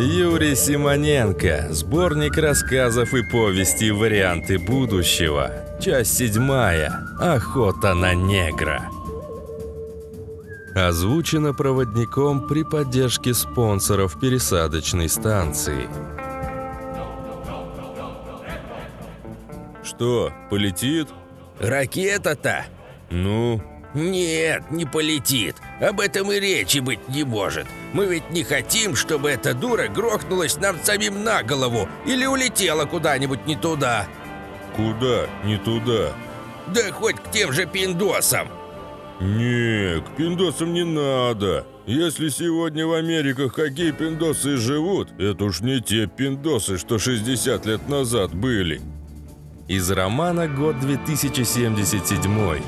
Юрий Симоненко. Сборник рассказов и повести «Варианты будущего». Часть седьмая. Охота на негра. Озвучено проводником при поддержке спонсоров пересадочной станции. Что, полетит? Ракета-то? Ну, «Нет, не полетит. Об этом и речи быть не может. Мы ведь не хотим, чтобы эта дура грохнулась нам самим на голову или улетела куда-нибудь не туда». «Куда не туда?» «Да хоть к тем же пиндосам». «Не, к пиндосам не надо. Если сегодня в Америках какие пиндосы живут, это уж не те пиндосы, что 60 лет назад были». Из романа «Год 2077»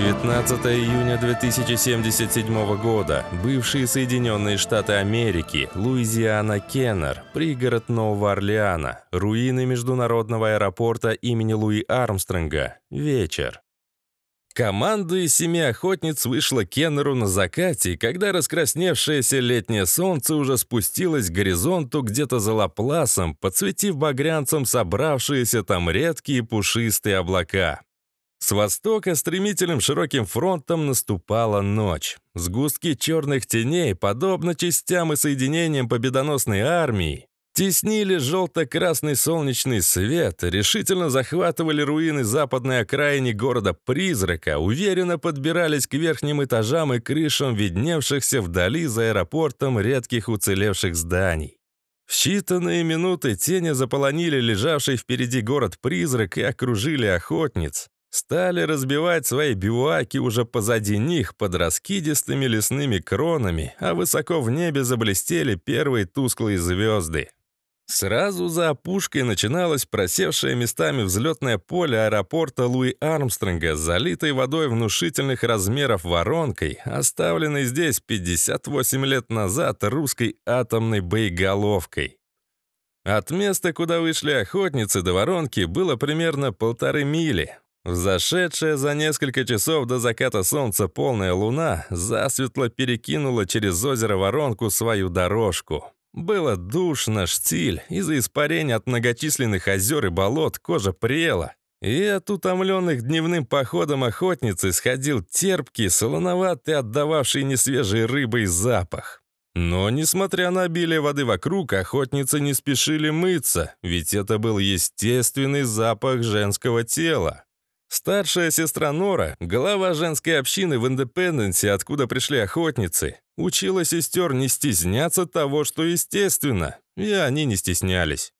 19 июня 2077 года. Бывшие Соединенные Штаты Америки, Луизиана Кеннер, пригород Нового Орлеана, руины международного аэропорта имени Луи Армстронга. Вечер. Команда из семи охотниц вышла Кеннеру на закате, когда раскрасневшееся летнее солнце уже спустилось к горизонту где-то за Лапласом, подсветив багрянцем собравшиеся там редкие пушистые облака. С востока стремительным широким фронтом наступала ночь. Сгустки черных теней, подобно частям и соединениям победоносной армии, теснили желто-красный солнечный свет, решительно захватывали руины западной окраины города-призрака, уверенно подбирались к верхним этажам и крышам видневшихся вдали за аэропортом редких уцелевших зданий. В считанные минуты тени заполонили лежавший впереди город-призрак и окружили охотниц, стали разбивать свои биваки уже позади них под раскидистыми лесными кронами, а высоко в небе заблестели первые тусклые звезды. Сразу за опушкой начиналось просевшее местами взлетное поле аэропорта Луи Армстронга, залитой водой внушительных размеров воронкой, оставленной здесь 58 лет назад русской атомной боеголовкой. От места, куда вышли охотницы до воронки, было примерно полторы мили. Взошедшая за несколько часов до заката солнца полная луна засветло перекинула через озеро Воронку свою дорожку. Было душно, штиль, из-за испарения от многочисленных озер и болот кожа прела. И от утомленных дневным походом охотницы сходил терпкий, солоноватый, отдававший несвежей рыбой запах. Но, несмотря на обилие воды вокруг, охотницы не спешили мыться, ведь это был естественный запах женского тела. Старшая сестра Нора, глава женской общины в Индепенденсе, откуда пришли охотницы, учила сестер не стесняться того, что естественно, и они не стеснялись.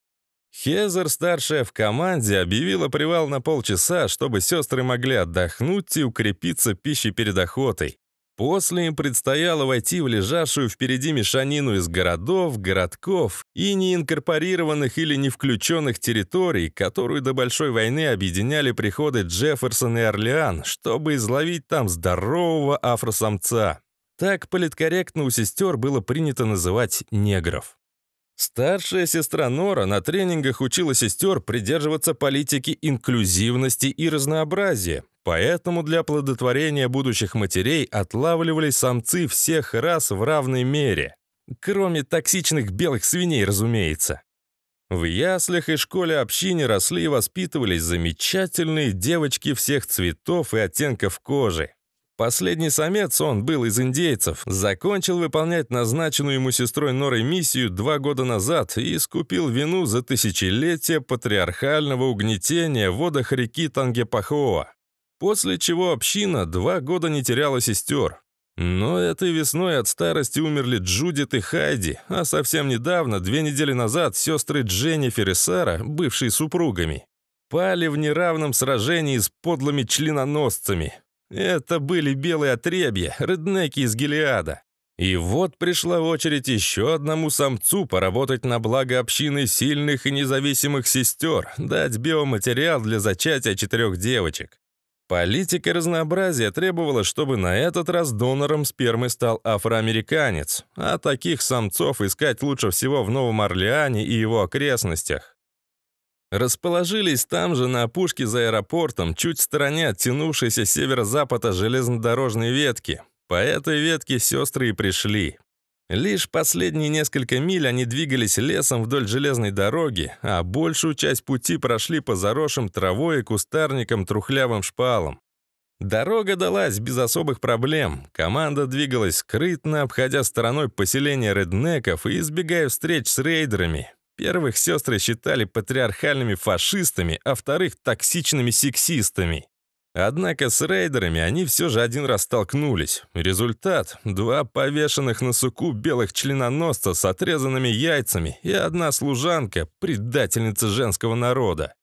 Хезер, старшая в команде, объявила привал на полчаса, чтобы сестры могли отдохнуть и укрепиться пищей перед охотой. После им предстояло войти в лежащую впереди мешанину из городов, городков и неинкорпорированных или не включенных территорий, которую до Большой войны объединяли приходы Джефферсон и Орлеан, чтобы изловить там здорового афросамца. Так политкорректно у сестер было принято называть негров. Старшая сестра Нора на тренингах учила сестер придерживаться политики инклюзивности и разнообразия, Поэтому для плодотворения будущих матерей отлавливались самцы всех раз в равной мере. Кроме токсичных белых свиней, разумеется. В яслях и школе-общине росли и воспитывались замечательные девочки всех цветов и оттенков кожи. Последний самец, он был из индейцев, закончил выполнять назначенную ему сестрой Норой миссию два года назад и искупил вину за тысячелетие патриархального угнетения в водах реки Тангепахоа. После чего община два года не теряла сестер. Но этой весной от старости умерли Джудит и Хайди, а совсем недавно, две недели назад, сестры Дженнифер и Сара, бывшие супругами, пали в неравном сражении с подлыми членоносцами. Это были белые отребья, реднеки из Гелиада. И вот пришла очередь еще одному самцу поработать на благо общины сильных и независимых сестер, дать биоматериал для зачатия четырех девочек. Политика разнообразия требовала, чтобы на этот раз донором спермы стал афроамериканец, а таких самцов искать лучше всего в Новом Орлеане и его окрестностях. Расположились там же на опушке за аэропортом, чуть в стороне оттянувшейся северо-запада железнодорожной ветки. По этой ветке сестры и пришли. Лишь последние несколько миль они двигались лесом вдоль железной дороги, а большую часть пути прошли по заросшим травой и кустарникам трухлявым шпалам. Дорога далась без особых проблем. Команда двигалась скрытно, обходя стороной поселения реднеков и избегая встреч с рейдерами. Первых сестры считали патриархальными фашистами, а вторых — токсичными сексистами. Однако с рейдерами они все же один раз столкнулись. Результат — два повешенных на суку белых членоносца с отрезанными яйцами и одна служанка, предательница женского народа.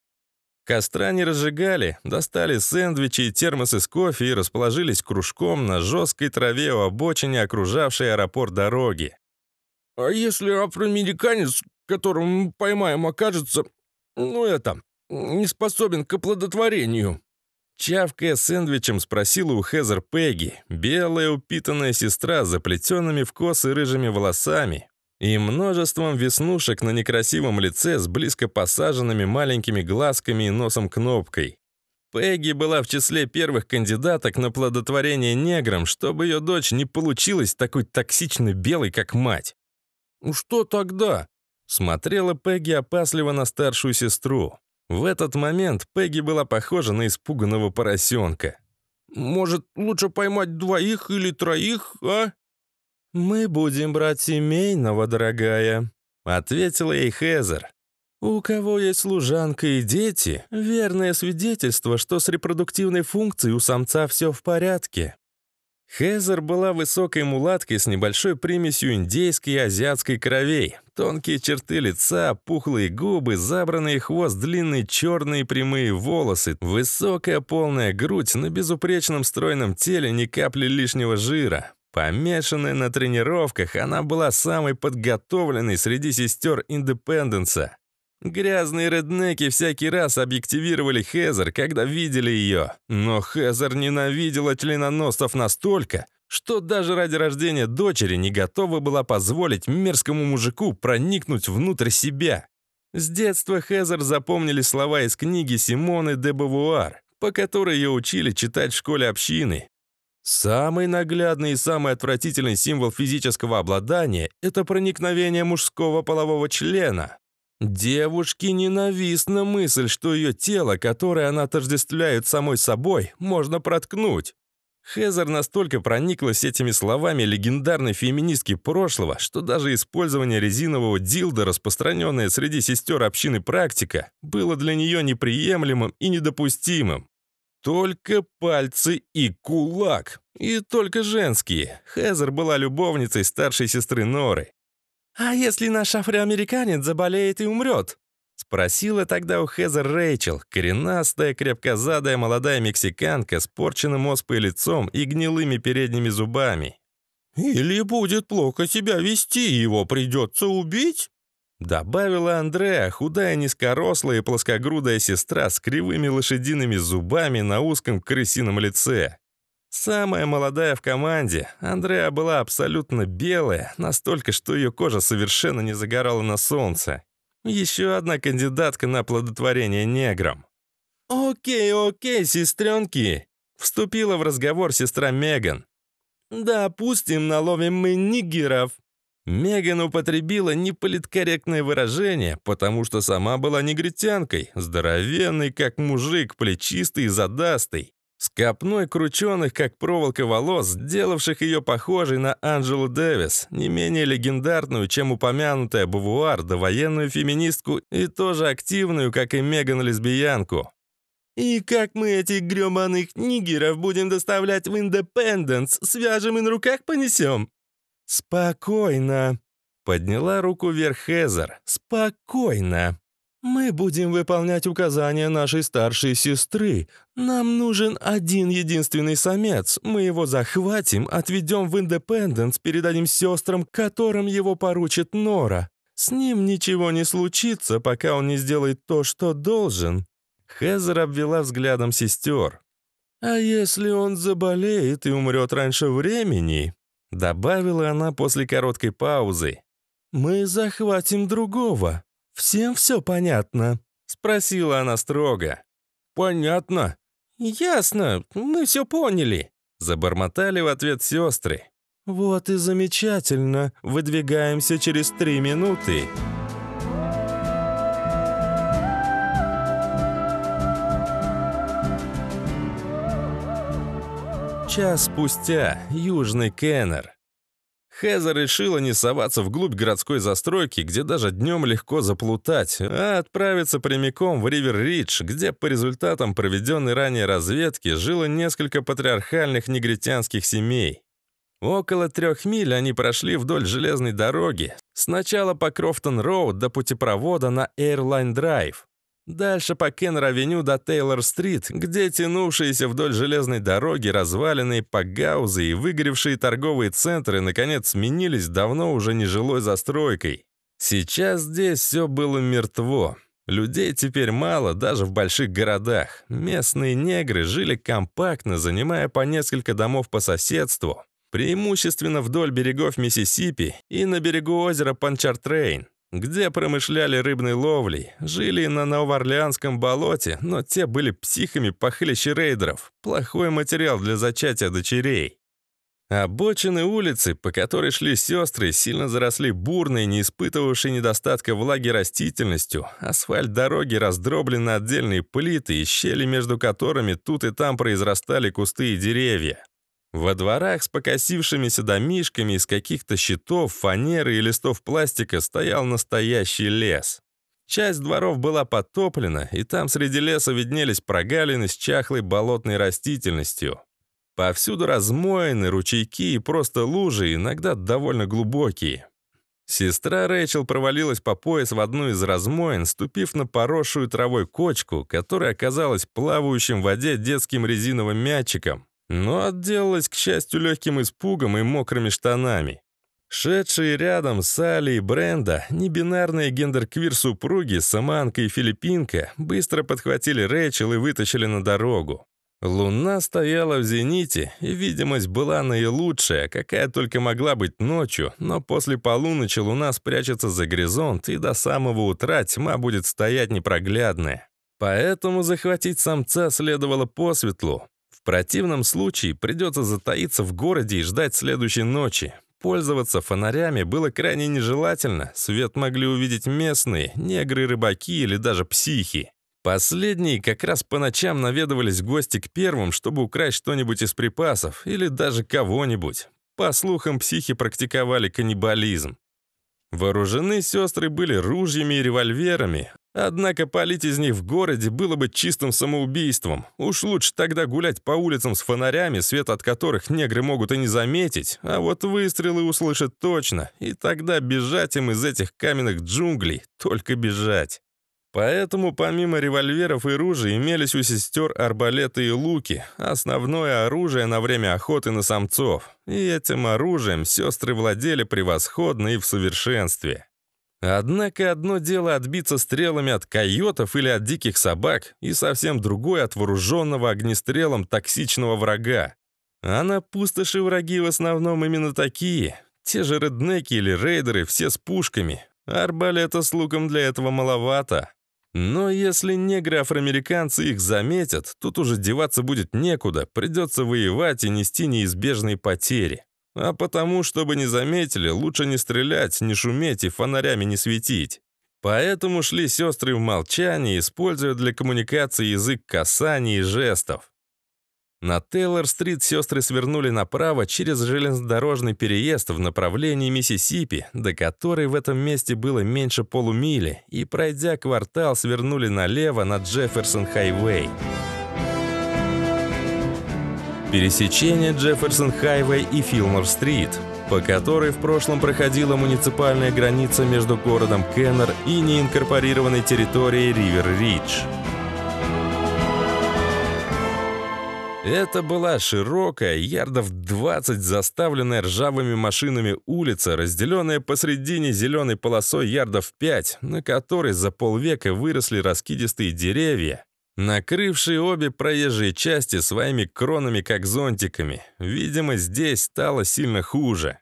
Костра не разжигали, достали сэндвичи и термосы с кофе и расположились кружком на жесткой траве у обочине, окружавшей аэропорт дороги. «А если афроамериканец, которого мы поймаем, окажется, ну это, не способен к оплодотворению?» Чавкая сэндвичем спросила у Хезер Пегги, белая упитанная сестра с заплетенными в косы рыжими волосами и множеством веснушек на некрасивом лице с близко посаженными маленькими глазками и носом-кнопкой. Пегги была в числе первых кандидаток на плодотворение негром, чтобы ее дочь не получилась такой токсичной белой, как мать. «Ну «Что тогда?» — смотрела Пегги опасливо на старшую сестру. В этот момент Пегги была похожа на испуганного поросенка. «Может, лучше поймать двоих или троих, а?» «Мы будем брать семейного, дорогая», — ответила ей Хезер. «У кого есть служанка и дети, верное свидетельство, что с репродуктивной функцией у самца все в порядке. Хезер была высокой мулаткой с небольшой примесью индейской и азиатской кровей. Тонкие черты лица, пухлые губы, забранный хвост, длинные черные прямые волосы, высокая полная грудь, на безупречном стройном теле ни капли лишнего жира. Помешанная на тренировках, она была самой подготовленной среди сестер Индепенденса. Грязные реднеки всякий раз объективировали Хезер, когда видели ее. Но Хезер ненавидела членоносцев настолько, что даже ради рождения дочери не готова была позволить мерзкому мужику проникнуть внутрь себя. С детства Хезер запомнили слова из книги Симоны де Бавуар, по которой ее учили читать в школе общины. Самый наглядный и самый отвратительный символ физического обладания — это проникновение мужского полового члена. Девушке ненавистна мысль, что ее тело, которое она отождествляет самой собой, можно проткнуть. Хезер настолько прониклась этими словами легендарной феминистки прошлого, что даже использование резинового дилда, распространенное среди сестер общины практика, было для нее неприемлемым и недопустимым. Только пальцы и кулак. И только женские. Хезер была любовницей старшей сестры Норы. «А если наш афроамериканец заболеет и умрет?» Спросила тогда у Хезер Рэйчел, коренастая, крепкозадая молодая мексиканка с порченным оспой лицом и гнилыми передними зубами. «Или будет плохо себя вести, его придется убить?» Добавила Андреа, худая, низкорослая и плоскогрудая сестра с кривыми лошадиными зубами на узком крысином лице. Самая молодая в команде, Андреа была абсолютно белая, настолько, что ее кожа совершенно не загорала на солнце. Еще одна кандидатка на плодотворение негром. окей, сестренки!» — вступила в разговор сестра Меган. «Допустим, наловим мы нигеров». Меган употребила неполиткорректное выражение, потому что сама была негритянкой, здоровенный, как мужик, плечистый и задастый. С копной крученых, как проволока волос, сделавших ее похожей на Анджелу Дэвис, не менее легендарную, чем упомянутая Бавуар, довоенную феминистку и тоже активную, как и Меган, лесбиянку. «И как мы этих грёбаных нигеров будем доставлять в Индепенденс? Свяжем и на руках понесем?» «Спокойно», — подняла руку вверх Хезер. «Спокойно. Мы будем выполнять указания нашей старшей сестры, «Нам нужен один единственный самец. Мы его захватим, отведем в Индепенденс, передадим сестрам, которым его поручит Нора. С ним ничего не случится, пока он не сделает то, что должен». Хезер обвела взглядом сестер. «А если он заболеет и умрет раньше времени?» Добавила она после короткой паузы. «Мы захватим другого. Всем все понятно?» Спросила она строго. «Понятно», «Ясно, мы все поняли», — забормотали в ответ сестры. «Вот и замечательно. Выдвигаемся через три минуты». Час спустя Южный Кеннер. Хеза решила не соваться вглубь городской застройки, где даже днем легко заплутать, а отправиться прямиком в Ривер-Ридж, где по результатам проведенной ранее разведки жило несколько патриархальных негритянских семей. Около трех миль они прошли вдоль железной дороги, сначала по Крофтон-Роуд до путепровода на Эйрлайн-Драйв. Дальше по Кеннер-авеню до Тейлор-стрит, где тянувшиеся вдоль железной дороги разваленные погаузы и выгоревшие торговые центры наконец сменились давно уже нежилой застройкой. Сейчас здесь все было мертво. Людей теперь мало, даже в больших городах. Местные негры жили компактно, занимая по несколько домов по соседству, преимущественно вдоль берегов Миссисипи и на берегу озера Панчартрейн где промышляли рыбной ловлей, жили на Новоорлеанском болоте, но те были психами похлеще рейдеров. Плохой материал для зачатия дочерей. Обочины улицы, по которой шли сестры, сильно заросли бурной, не испытывавшей недостатка влаги растительностью. Асфальт дороги раздроблен на отдельные плиты и щели, между которыми тут и там произрастали кусты и деревья. Во дворах с покосившимися домишками из каких-то щитов, фанеры и листов пластика стоял настоящий лес. Часть дворов была потоплена, и там среди леса виднелись прогалины с чахлой болотной растительностью. Повсюду размоены ручейки и просто лужи, иногда довольно глубокие. Сестра Рэйчел провалилась по пояс в одну из размоин, ступив на поросшую травой кочку, которая оказалась плавающим в воде детским резиновым мячиком но отделалась, к счастью, легким испугом и мокрыми штанами. Шедшие рядом Салли и Бренда, небинарные гендерквир-супруги, саманка и филиппинка, быстро подхватили Рэйчел и вытащили на дорогу. Луна стояла в зените, и видимость была наилучшая, какая только могла быть ночью, но после полуночи луна спрячется за горизонт, и до самого утра тьма будет стоять непроглядная. Поэтому захватить самца следовало по светлу противном случае придется затаиться в городе и ждать следующей ночи. Пользоваться фонарями было крайне нежелательно, свет могли увидеть местные, негры, рыбаки или даже психи. Последние как раз по ночам наведывались гости к первым, чтобы украсть что-нибудь из припасов или даже кого-нибудь. По слухам, психи практиковали каннибализм. Вооружены сестры были ружьями и револьверами, Однако палить из них в городе было бы чистым самоубийством. Уж лучше тогда гулять по улицам с фонарями, свет от которых негры могут и не заметить, а вот выстрелы услышат точно, и тогда бежать им из этих каменных джунглей, только бежать. Поэтому помимо револьверов и ружей имелись у сестер арбалеты и луки, основное оружие на время охоты на самцов. И этим оружием сестры владели превосходно и в совершенстве. Однако одно дело отбиться стрелами от койотов или от диких собак, и совсем другое от вооруженного огнестрелом токсичного врага. А на пустоши враги в основном именно такие. Те же реднеки или рейдеры, все с пушками. Арбалета с луком для этого маловато. Но если негры-афроамериканцы их заметят, тут уже деваться будет некуда, придется воевать и нести неизбежные потери. А потому, чтобы не заметили, лучше не стрелять, не шуметь и фонарями не светить. Поэтому шли сестры в молчании, используя для коммуникации язык касаний и жестов. На Тейлор-стрит сестры свернули направо через железнодорожный переезд в направлении Миссисипи, до которой в этом месте было меньше полумили, и, пройдя квартал, свернули налево на Джефферсон-хайвей. Пересечение Джефферсон-Хайвей и Филмор-стрит, по которой в прошлом проходила муниципальная граница между городом Кеннер и неинкорпорированной территорией Ривер-Ридж. Это была широкая, ярдов 20, заставленная ржавыми машинами улица, разделенная посредине зеленой полосой ярдов 5, на которой за полвека выросли раскидистые деревья, накрывшие обе проезжие части своими кронами как зонтиками. Видимо, здесь стало сильно хуже.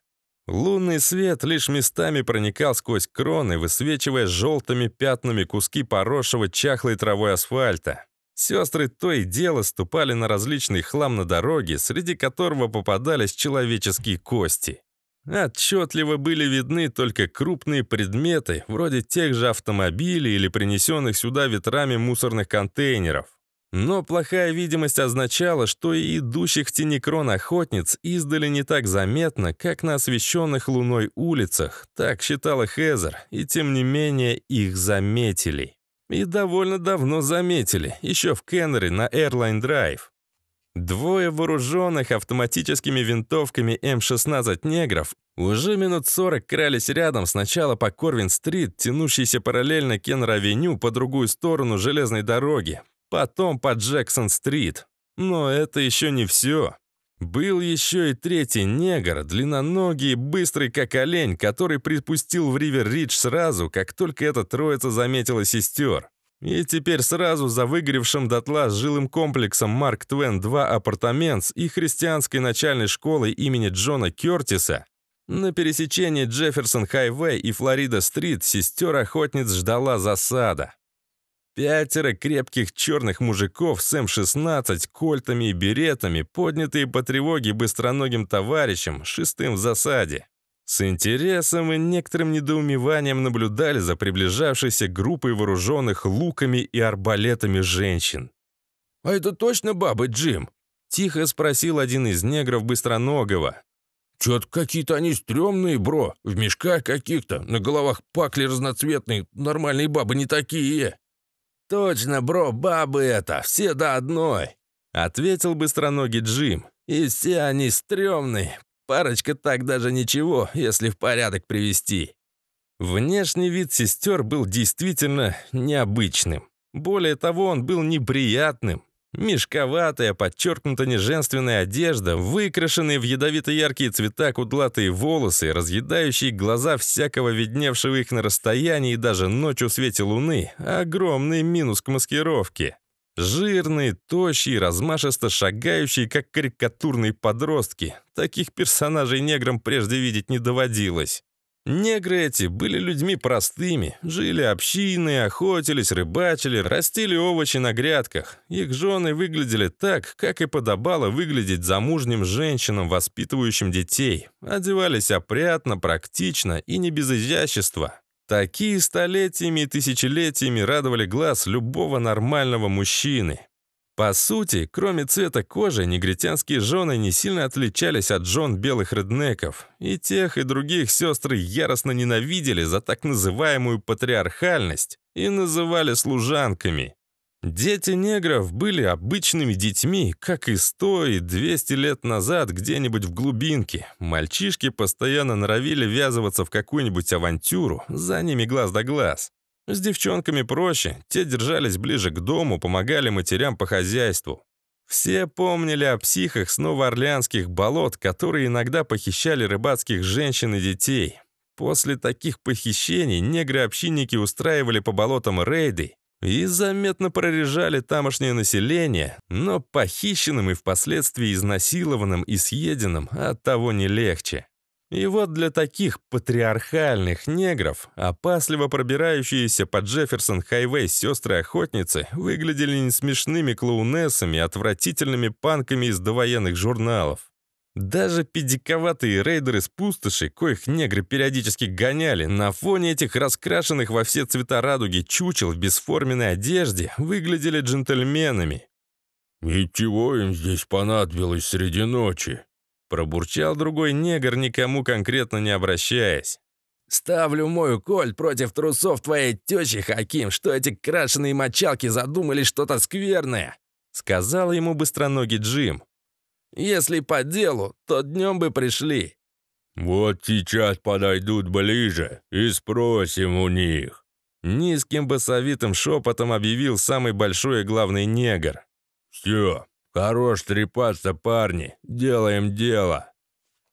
Лунный свет лишь местами проникал сквозь кроны, высвечивая желтыми пятнами куски поросшего чахлой травой асфальта. Сестры то и дело ступали на различный хлам на дороге, среди которого попадались человеческие кости. Отчетливо были видны только крупные предметы, вроде тех же автомобилей или принесенных сюда ветрами мусорных контейнеров. Но плохая видимость означала, что и идущих в тени охотниц издали не так заметно, как на освещенных луной улицах, так считала Хезер, и тем не менее их заметили. И довольно давно заметили, еще в Кеннери на Airline Drive. Двое вооруженных автоматическими винтовками М-16 негров уже минут 40 крались рядом сначала по Корвин-стрит, тянущейся параллельно Кеннер-авеню по другую сторону железной дороги, потом по Джексон-стрит. Но это еще не все. Был еще и третий негр, длинноногий, быстрый как олень, который приспустил в Ривер-Ридж сразу, как только эта троица заметила сестер. И теперь сразу за выгоревшим дотла жилым комплексом Марк Твен 2 апартаментс и христианской начальной школой имени Джона Кертиса на пересечении Джефферсон-Хайвей и Флорида-стрит сестер-охотниц ждала засада. Пятеро крепких черных мужиков с М-16, эм кольтами и беретами, поднятые по тревоге быстроногим товарищем, шестым в засаде. С интересом и некоторым недоумеванием наблюдали за приближавшейся группой вооруженных луками и арбалетами женщин. «А это точно бабы, Джим?» — тихо спросил один из негров Быстроногого. «Чё-то какие-то они стрёмные, бро, в мешках каких-то, на головах пакли разноцветные, нормальные бабы не такие». «Точно, бро, бабы это, все до одной», — ответил Быстроногий Джим. «И все они стрёмные, Парочка так даже ничего, если в порядок привести. Внешний вид сестер был действительно необычным. Более того, он был неприятным. Мешковатая, подчеркнуто неженственная одежда, выкрашенные в ядовито-яркие цвета кудлатые волосы, разъедающие глаза всякого видневшего их на расстоянии и даже ночью в свете луны, огромный минус к маскировке. Жирные, тощие, размашисто шагающие, как карикатурные подростки. Таких персонажей неграм прежде видеть не доводилось. Негры эти были людьми простыми, жили общины, охотились, рыбачили, растили овощи на грядках. Их жены выглядели так, как и подобало выглядеть замужним женщинам, воспитывающим детей. Одевались опрятно, практично и не без изящества. Такие столетиями и тысячелетиями радовали глаз любого нормального мужчины. По сути, кроме цвета кожи, негритянские жены не сильно отличались от жен белых реднеков. И тех, и других сестры яростно ненавидели за так называемую патриархальность и называли служанками. Дети негров были обычными детьми, как и сто и двести лет назад где-нибудь в глубинке. Мальчишки постоянно норовили ввязываться в какую-нибудь авантюру, за ними глаз да глаз. С девчонками проще, те держались ближе к дому, помогали матерям по хозяйству. Все помнили о психах с новоорлеанских болот, которые иногда похищали рыбацких женщин и детей. После таких похищений негры-общинники устраивали по болотам рейды и заметно прорежали тамошнее население, но похищенным и впоследствии изнасилованным и съеденным от того не легче. И вот для таких патриархальных негров, опасливо пробирающиеся по Джефферсон-хайвей сестры-охотницы, выглядели не смешными клоунессами, отвратительными панками из довоенных журналов. Даже педиковатые рейдеры с пустоши, коих негры периодически гоняли, на фоне этих раскрашенных во все цвета радуги чучел в бесформенной одежде выглядели джентльменами. «И чего им здесь понадобилось среди ночи?» Пробурчал другой негр, никому конкретно не обращаясь. «Ставлю мою кольт против трусов твоей тещи, Хаким, что эти крашеные мочалки задумали что-то скверное!» Сказал ему быстроногий Джим. Если по делу, то днем бы пришли». «Вот сейчас подойдут ближе и спросим у них». Низким басовитым шепотом объявил самый большой и главный негр. «Все, хорош трепаться, парни, делаем дело».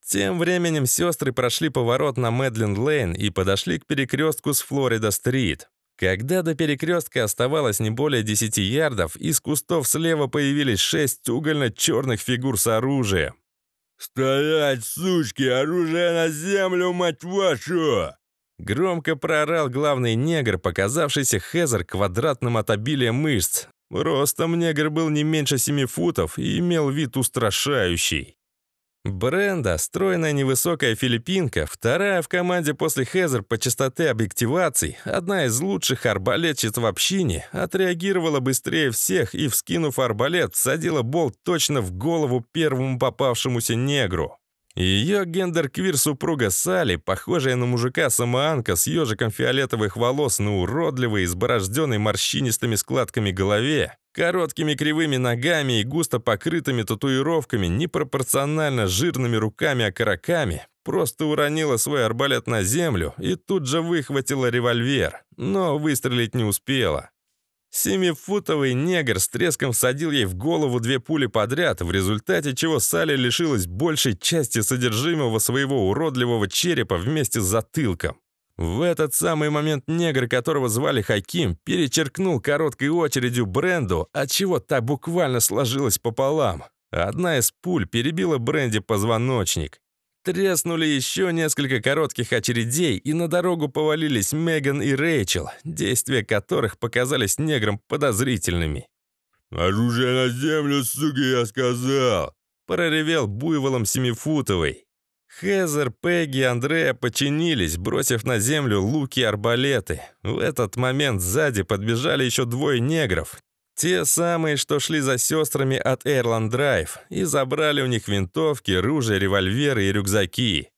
Тем временем сестры прошли поворот на Медленд-Лейн и подошли к перекрестку с Флорида-стрит. Когда до перекрестка оставалось не более 10 ярдов, из кустов слева появились шесть угольно-черных фигур с оружием. «Стоять, сучки! Оружие на землю, мать вашу!» Громко проорал главный негр, показавшийся Хезер квадратным от обилия мышц. Ростом негр был не меньше семи футов и имел вид устрашающий. Бренда, стройная невысокая филиппинка, вторая в команде после Хезер по частоте объективаций, одна из лучших арбалетчиц в общине, отреагировала быстрее всех и, вскинув арбалет, садила болт точно в голову первому попавшемуся негру. Ее гендер-квир супруга Сали, похожая на мужика самоанка с ежиком фиолетовых волос на уродливой, изборожденной морщинистыми складками голове, короткими кривыми ногами и густо покрытыми татуировками, непропорционально жирными руками-окороками, просто уронила свой арбалет на землю и тут же выхватила револьвер, но выстрелить не успела. Семифутовый негр с треском всадил ей в голову две пули подряд, в результате чего Салли лишилась большей части содержимого своего уродливого черепа вместе с затылком. В этот самый момент негр, которого звали Хаким, перечеркнул короткой очередью Бренду, отчего та буквально сложилась пополам. Одна из пуль перебила Бренди позвоночник. Треснули еще несколько коротких очередей, и на дорогу повалились Меган и Рэйчел, действия которых показались неграм подозрительными. «Оружие на землю, сука, я сказал!» — проревел буйволом семифутовый. Хезер, Пегги и Андрея подчинились, бросив на землю луки и арбалеты. В этот момент сзади подбежали еще двое негров. Те самые, что шли за сестрами от Эрланд Драйв и забрали у них винтовки, ружья, револьверы и рюкзаки.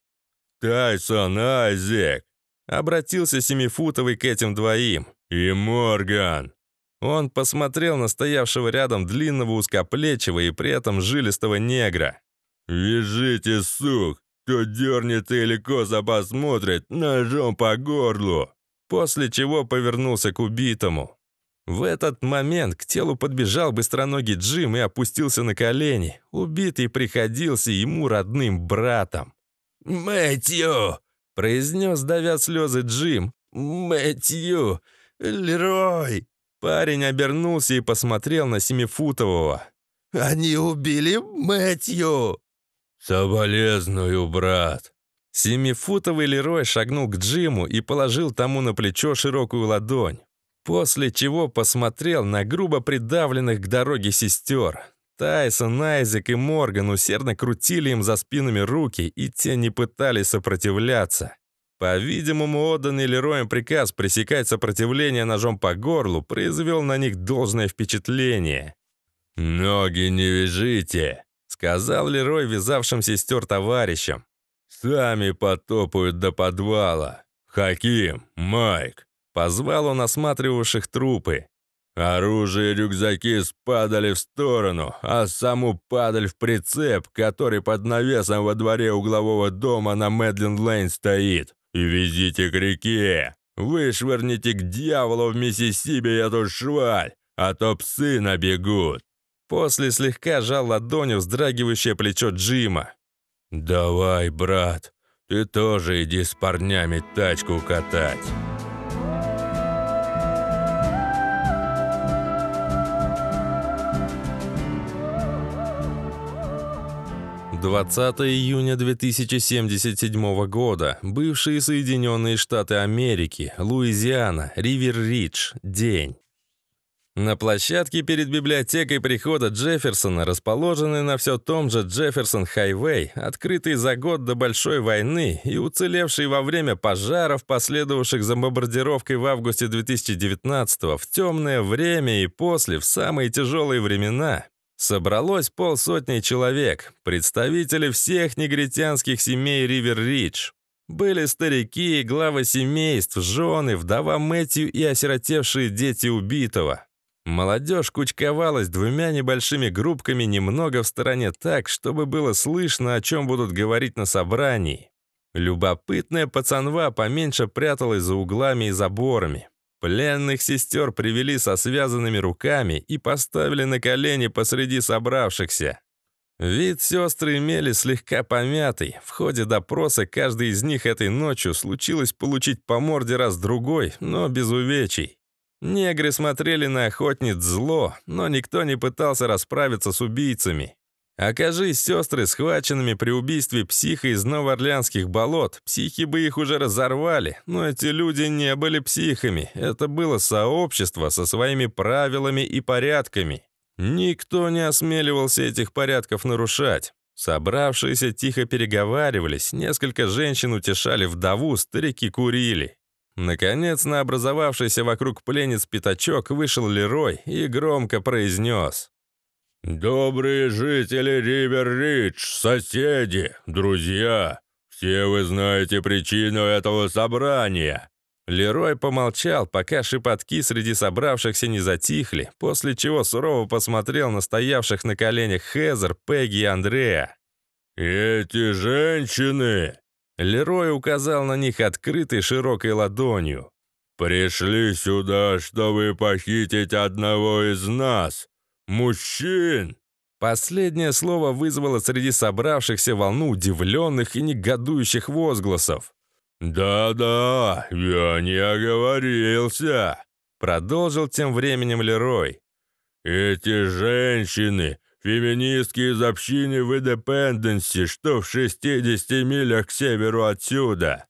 «Тайсон, Айзек!» — обратился Семифутовый к этим двоим. «И Морган!» Он посмотрел на стоявшего рядом длинного узкоплечего и при этом жилистого негра. «Вяжите, сух! Кто дернет или коза посмотрит, ножом по горлу!» После чего повернулся к убитому. В этот момент к телу подбежал быстроногий Джим и опустился на колени. Убитый приходился ему родным братом. «Мэтью!» — произнес, давя слезы Джим. «Мэтью! Лерой!» Парень обернулся и посмотрел на Семифутового. «Они убили Мэтью!» «Соболезную, брат!» Семифутовый Лерой шагнул к Джиму и положил тому на плечо широкую ладонь. После чего посмотрел на грубо придавленных к дороге сестер. Тайсон, Айзек и Морган усердно крутили им за спинами руки, и те не пытались сопротивляться. По-видимому, отданный Лероем приказ пресекать сопротивление ножом по горлу произвел на них должное впечатление. «Ноги не вяжите», — сказал Лерой вязавшим сестер товарищам. «Сами потопают до подвала. Хаким, Майк, Позвал он осматривавших трупы. Оружие и рюкзаки спадали в сторону, а саму падаль в прицеп, который под навесом во дворе углового дома на Медленд-Лейн стоит. И везите к реке. Вышвырните к дьяволу в Миссисипи эту шваль, а то псы набегут. После слегка жал ладонью вздрагивающее плечо Джима. «Давай, брат, ты тоже иди с парнями тачку катать». 20 июня 2077 года. Бывшие Соединенные Штаты Америки, Луизиана, Ривер-Ридж. День. На площадке перед библиотекой прихода Джефферсона, расположенной на все том же Джефферсон-хайвей, открытый за год до Большой войны и уцелевший во время пожаров, последовавших за бомбардировкой в августе 2019 в темное время и после, в самые тяжелые времена, Собралось полсотни человек, представители всех негритянских семей Ривер-Ридж. Были старики, главы семейств, жены, вдова Мэтью и осиротевшие дети убитого. Молодежь кучковалась двумя небольшими группками немного в стороне так, чтобы было слышно, о чем будут говорить на собрании. Любопытная пацанва поменьше пряталась за углами и заборами. Пленных сестер привели со связанными руками и поставили на колени посреди собравшихся. Вид сестры имели слегка помятый. В ходе допроса каждый из них этой ночью случилось получить по морде раз-другой, но без увечий. Негры смотрели на охотниц зло, но никто не пытался расправиться с убийцами. Окажись сестры схваченными при убийстве психа из новоорлеанских болот, психи бы их уже разорвали, но эти люди не были психами, это было сообщество со своими правилами и порядками. Никто не осмеливался этих порядков нарушать. Собравшиеся тихо переговаривались, несколько женщин утешали вдову, старики курили. Наконец, на образовавшийся вокруг пленниц пятачок вышел Лерой и громко произнес «Добрые жители Ривер-Ридж, соседи, друзья! Все вы знаете причину этого собрания!» Лерой помолчал, пока шепотки среди собравшихся не затихли, после чего сурово посмотрел на стоявших на коленях Хезер, Пегги и Андрея. «Эти женщины!» Лерой указал на них открытой широкой ладонью. «Пришли сюда, чтобы похитить одного из нас. «Мужчин!» Последнее слово вызвало среди собравшихся волну удивленных и негодующих возгласов. «Да-да, я не оговорился», — продолжил тем временем Лерой. «Эти женщины, феминистки из общины в Индепенденсе, что в 60 милях к северу отсюда.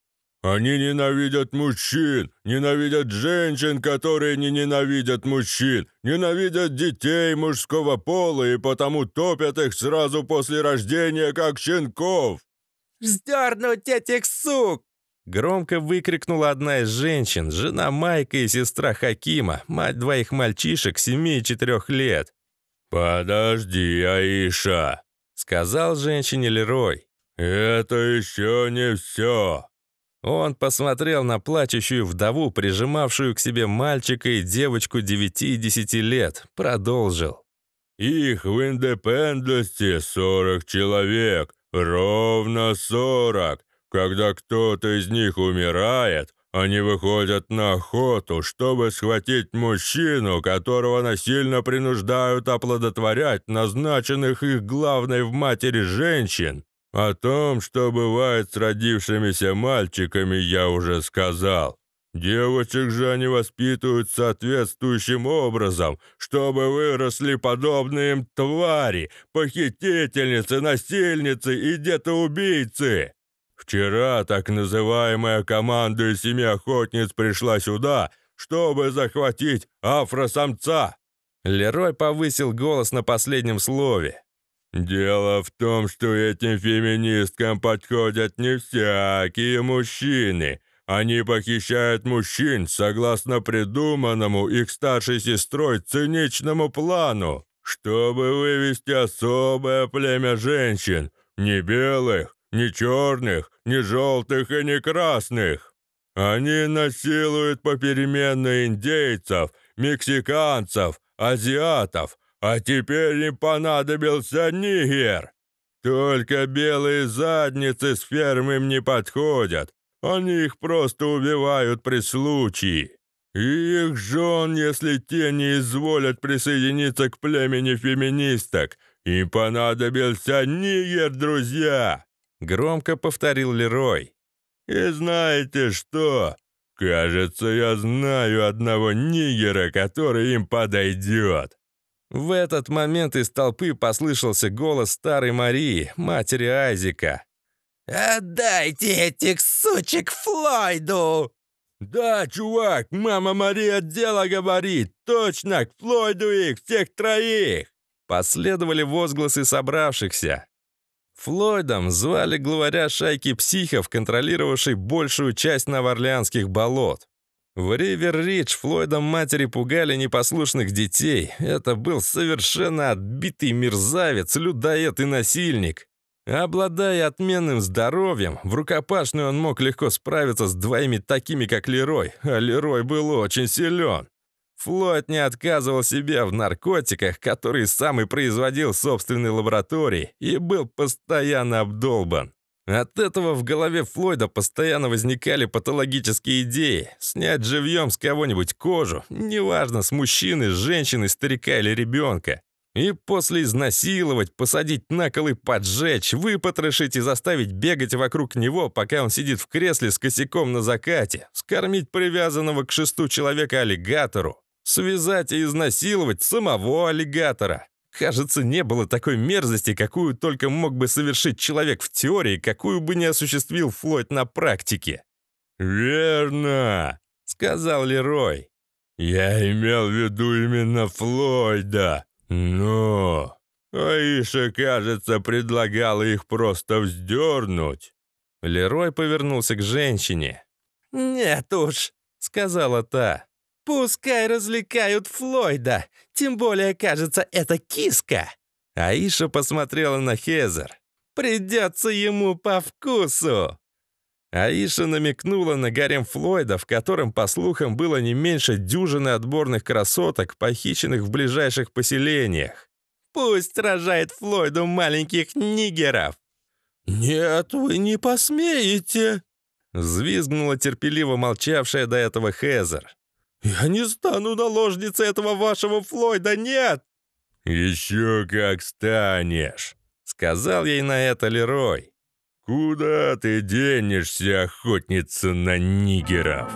Они ненавидят мужчин, ненавидят женщин, которые не ненавидят мужчин, ненавидят детей мужского пола и потому топят их сразу после рождения, как щенков!» «Сдернуть этих сук!» Громко выкрикнула одна из женщин, жена Майка и сестра Хакима, мать двоих мальчишек, семи и четырех лет. «Подожди, Аиша!» — сказал женщине Лерой. «Это еще не все!» Он посмотрел на плачущую вдову, прижимавшую к себе мальчика и девочку 9 и 10 лет. Продолжил. «Их в Индепенденсе 40 человек, ровно 40. Когда кто-то из них умирает, они выходят на охоту, чтобы схватить мужчину, которого насильно принуждают оплодотворять назначенных их главной в матери женщин, о том, что бывает с родившимися мальчиками, я уже сказал. Девочек же они воспитывают соответствующим образом, чтобы выросли подобные им твари, похитительницы, насильницы и детоубийцы. Вчера так называемая команда из семи охотниц пришла сюда, чтобы захватить афросамца». Лерой повысил голос на последнем слове. «Дело в том, что этим феминисткам подходят не всякие мужчины. Они похищают мужчин согласно придуманному их старшей сестрой циничному плану, чтобы вывести особое племя женщин, не белых, не черных, не желтых и не красных. Они насилуют попеременно индейцев, мексиканцев, азиатов, а теперь им понадобился нигер. Только белые задницы с ферм им не подходят. Они их просто убивают при случае. их жен, если те не изволят присоединиться к племени феминисток, им понадобился нигер, друзья!» Громко повторил Лерой. «И знаете что? Кажется, я знаю одного нигера, который им подойдет. В этот момент из толпы послышался голос старой Марии, матери Айзека. «Отдайте этих сучек Флойду!» «Да, чувак, мама Мария дело говорит! Точно, к Флойду их, всех троих!» Последовали возгласы собравшихся. Флойдом звали главаря шайки психов, контролировавшей большую часть новоорлеанских болот. В Ривер-Ридж Флойдом матери пугали непослушных детей. Это был совершенно отбитый мерзавец, людоед и насильник. Обладая отменным здоровьем, в рукопашную он мог легко справиться с двоими такими, как Лерой, а Лерой был очень силен. Флойд не отказывал себе в наркотиках, которые сам и производил в собственной лаборатории, и был постоянно обдолбан. От этого в голове Флойда постоянно возникали патологические идеи. Снять живьем с кого-нибудь кожу, неважно, с мужчины, женщины, старика или ребенка. И после изнасиловать, посадить на кол поджечь, выпотрошить и заставить бегать вокруг него, пока он сидит в кресле с косяком на закате, скормить привязанного к шесту человека аллигатору, связать и изнасиловать самого аллигатора. Кажется, не было такой мерзости, какую только мог бы совершить человек в теории, какую бы не осуществил Флойд на практике. «Верно», — сказал Лерой. «Я имел в виду именно Флойда, но...» Аиша, кажется, предлагала их просто вздернуть. Лерой повернулся к женщине. «Нет уж», — сказала та. «Пускай развлекают Флойда, тем более, кажется, это киска!» Аиша посмотрела на Хезер. «Придется ему по вкусу!» Аиша намекнула на гарем Флойда, в котором, по слухам, было не меньше дюжины отборных красоток, похищенных в ближайших поселениях. «Пусть рожает Флойду маленьких нигеров!» «Нет, вы не посмеете!» Взвизгнула терпеливо молчавшая до этого Хезер. «Я не стану наложницей этого вашего Флойда, нет!» «Еще как станешь!» — сказал ей на это Лерой. «Куда ты денешься, охотница на нигеров?»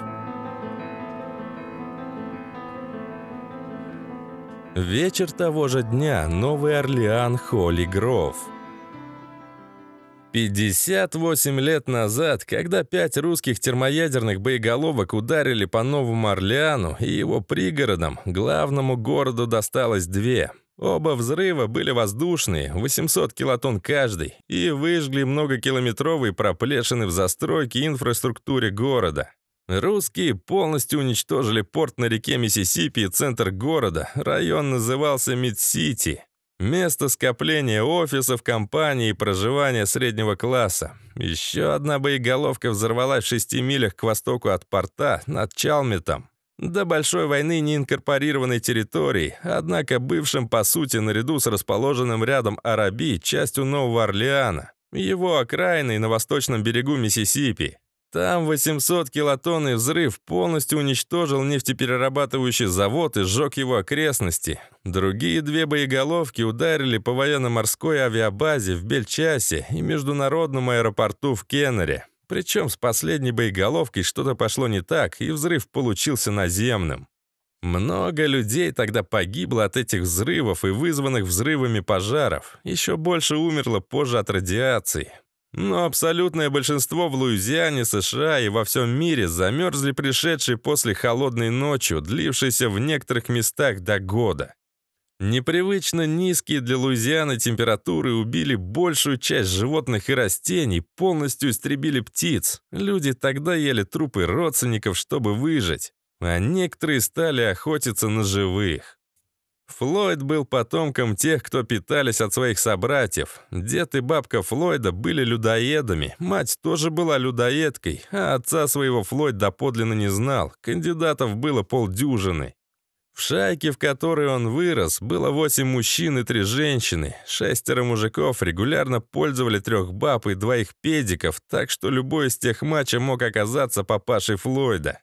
Вечер того же дня Новый Орлеан Холли Гров — 58 лет назад, когда пять русских термоядерных боеголовок ударили по Новому Орлеану и его пригородам, главному городу досталось две. Оба взрыва были воздушные, 800 килотонн каждый, и выжгли многокилометровые проплешины в застройке и инфраструктуре города. Русские полностью уничтожили порт на реке Миссисипи и центр города. Район назывался Мид-Сити. Место скопления офисов, компаний и проживания среднего класса. Еще одна боеголовка взорвалась в шести милях к востоку от порта, над Чалметом. До большой войны неинкорпорированной территории, однако бывшим, по сути, наряду с расположенным рядом Араби, частью Нового Орлеана, его окраиной на восточном берегу Миссисипи. Там 800 килотонн и взрыв полностью уничтожил нефтеперерабатывающий завод и сжег его окрестности. Другие две боеголовки ударили по военно-морской авиабазе в Бельчасе и международному аэропорту в Кеннере. Причем с последней боеголовкой что-то пошло не так, и взрыв получился наземным. Много людей тогда погибло от этих взрывов и вызванных взрывами пожаров. Еще больше умерло позже от радиации. Но абсолютное большинство в Луизиане, США и во всем мире замерзли пришедшие после холодной ночи, длившейся в некоторых местах до года. Непривычно низкие для Луизианы температуры убили большую часть животных и растений, полностью истребили птиц. Люди тогда ели трупы родственников, чтобы выжить, а некоторые стали охотиться на живых. Флойд был потомком тех, кто питались от своих собратьев. Дед и бабка Флойда были людоедами, мать тоже была людоедкой, а отца своего Флойд доподлинно не знал, кандидатов было полдюжины. В шайке, в которой он вырос, было восемь мужчин и три женщины. Шестеро мужиков регулярно пользовали трех баб и двоих педиков, так что любой из тех матча мог оказаться папашей Флойда.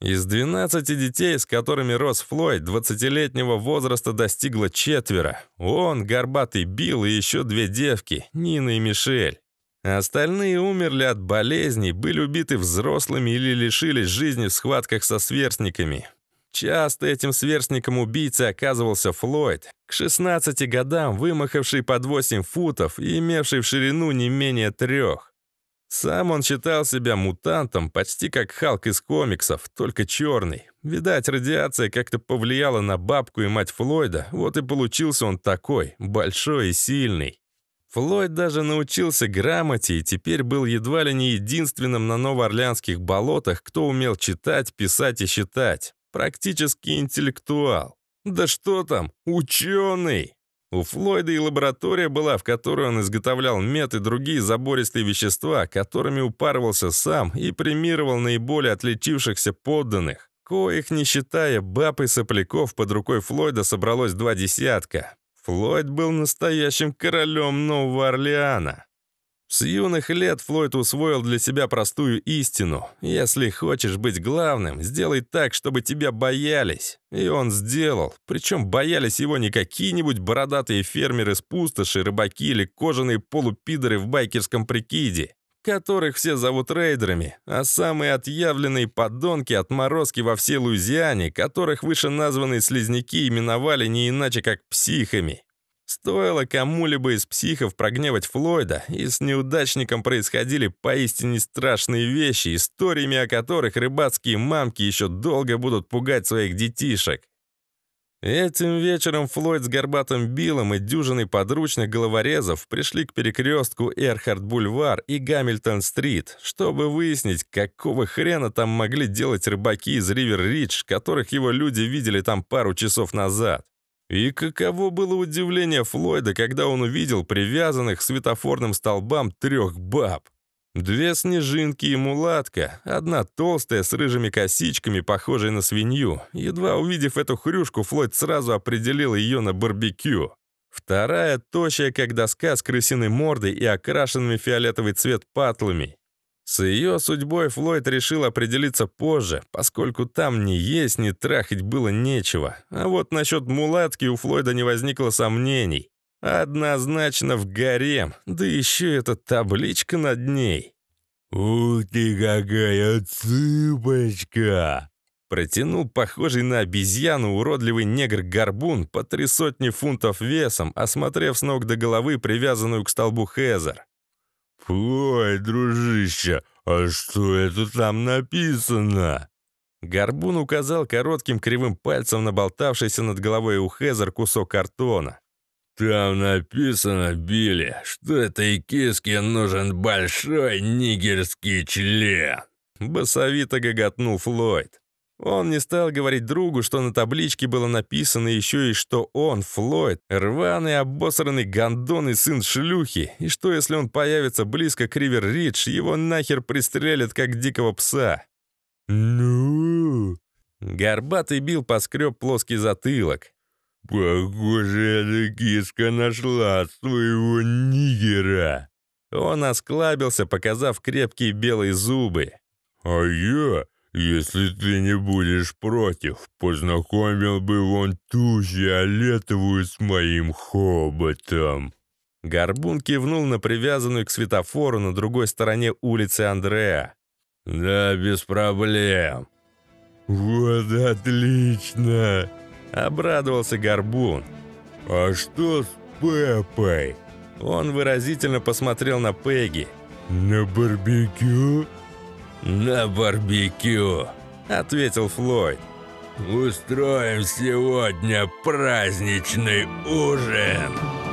Из 12 детей, с которыми рос Флойд, 20-летнего возраста достигло четверо. Он, горбатый Билл и еще две девки, Нина и Мишель. Остальные умерли от болезней, были убиты взрослыми или лишились жизни в схватках со сверстниками. Часто этим сверстником убийцы оказывался Флойд, к 16 годам вымахавший под 8 футов и имевший в ширину не менее трех. Сам он считал себя мутантом, почти как Халк из комиксов, только черный. Видать, радиация как-то повлияла на бабку и мать Флойда, вот и получился он такой, большой и сильный. Флойд даже научился грамоте и теперь был едва ли не единственным на новоорлеанских болотах, кто умел читать, писать и считать. Практически интеллектуал. Да что там, ученый! У Флойда и лаборатория была, в которой он изготовлял мед и другие забористые вещества, которыми упарывался сам и премировал наиболее отличившихся подданных, коих, не считая баб и сопляков, под рукой Флойда собралось два десятка. Флойд был настоящим королем Нового Орлеана. С юных лет Флойд усвоил для себя простую истину. Если хочешь быть главным, сделай так, чтобы тебя боялись. И он сделал. Причем боялись его не какие-нибудь бородатые фермеры с пустоши, рыбаки или кожаные полупидоры в байкерском прикиде которых все зовут рейдерами, а самые отъявленные подонки отморозки во всей Луизиане, которых вышеназванные слизняки именовали не иначе как психами. Стоило кому-либо из психов прогневать Флойда, и с неудачником происходили поистине страшные вещи, историями о которых рыбацкие мамки еще долго будут пугать своих детишек. Этим вечером Флойд с Горбатым Биллом и дюжиной подручных головорезов пришли к перекрестку Эрхард-Бульвар и Гамильтон-Стрит, чтобы выяснить, какого хрена там могли делать рыбаки из Ривер-Ридж, которых его люди видели там пару часов назад. И каково было удивление Флойда, когда он увидел привязанных к светофорным столбам трех баб. Две снежинки и мулатка, одна толстая, с рыжими косичками, похожая на свинью. Едва увидев эту хрюшку, Флойд сразу определил ее на барбекю. Вторая, тощая, как доска, с крысиной мордой и окрашенными фиолетовый цвет патлами. С ее судьбой Флойд решил определиться позже, поскольку там ни есть, ни трахать было нечего. А вот насчет мулатки у Флойда не возникло сомнений. Однозначно в гарем, да еще эта табличка над ней. «Ух ты, какая цыпочка!» Протянул похожий на обезьяну уродливый негр-горбун по три сотни фунтов весом, осмотрев с ног до головы привязанную к столбу Хезер. «Ой, дружище, а что это там написано?» Горбун указал коротким кривым пальцем на болтавшийся над головой у Хезер кусок картона. «Там написано, Билли, что этой киске нужен большой нигерский член!» Басовито гоготнул Флойд. Он не стал говорить другу, что на табличке было написано еще и что он, Флойд, рваный, обосранный гондон и сын шлюхи, и что если он появится близко к Ривер-Ридж, его нахер пристрелят, как дикого пса. «Ну?» Горбатый бил поскреб плоский затылок. «Похоже, эта киска нашла своего нигера!» Он осклабился, показав крепкие белые зубы. «А я если ты не будешь против, познакомил бы вон ту фиолетовую с моим хоботом». Горбун кивнул на привязанную к светофору на другой стороне улицы Андреа. «Да, без проблем». «Вот отлично!» – обрадовался Горбун. «А что с Пеппой?» Он выразительно посмотрел на Пегги. «На барбекю?» «На барбекю», — ответил Флойд. «Устроим сегодня праздничный ужин!»